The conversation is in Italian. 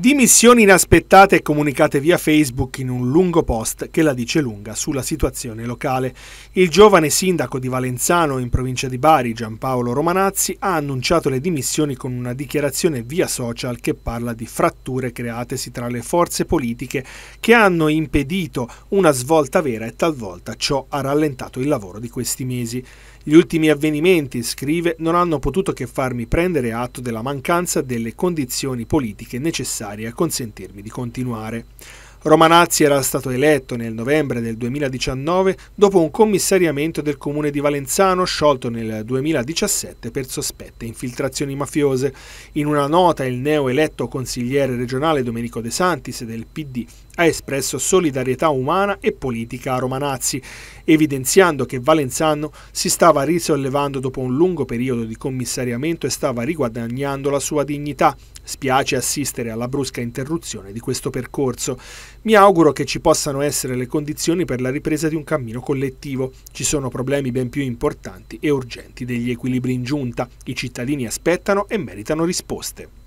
Dimissioni inaspettate e comunicate via Facebook in un lungo post che la dice lunga sulla situazione locale. Il giovane sindaco di Valenzano in provincia di Bari, Giampaolo Romanazzi, ha annunciato le dimissioni con una dichiarazione via social che parla di fratture createsi tra le forze politiche che hanno impedito una svolta vera e talvolta ciò ha rallentato il lavoro di questi mesi. Gli ultimi avvenimenti, scrive, non hanno potuto che farmi prendere atto della mancanza delle condizioni politiche necessarie necessaria a consentirmi di continuare. Romanazzi era stato eletto nel novembre del 2019 dopo un commissariamento del comune di Valenzano sciolto nel 2017 per sospette infiltrazioni mafiose. In una nota il neoeletto consigliere regionale Domenico De Santis del PD ha espresso solidarietà umana e politica a Romanazzi, evidenziando che Valenzano si stava risollevando dopo un lungo periodo di commissariamento e stava riguadagnando la sua dignità. Spiace assistere alla brusca interruzione di questo percorso. Mi auguro che ci possano essere le condizioni per la ripresa di un cammino collettivo. Ci sono problemi ben più importanti e urgenti degli equilibri in giunta. I cittadini aspettano e meritano risposte.